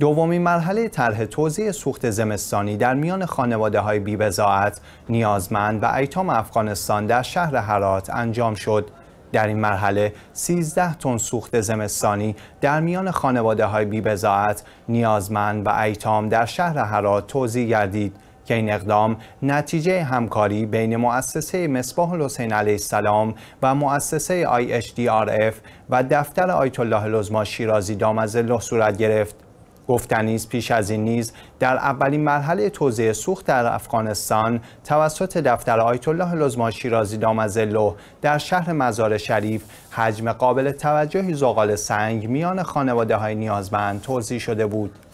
دومین مرحله طرح توزیع سوخت زمستانی در میان خانواده های بیبزاعت، نیازمند و ایتام افغانستان در شهر هرات انجام شد. در این مرحله 13 تن سوخت زمستانی در میان خانواده های بیبزاعت، نیازمند و ایتام در شهر هرات توزیع گردید که این اقدام نتیجه همکاری بین مؤسسه مصباح الحسین علیه السلام و مؤسسه اف و دفتر آیت الله لزما شیرازی دامزله صورت گرفت. گفتنیز نیز پیش از این نیز در اولین مرحله توزیع سوخت در افغانستان توسط دفتر آیت الله رازی شیرازی دامزلو در شهر مزار شریف حجم قابل توجهی زغال سنگ میان خانواده های نیازمند توزیع شده بود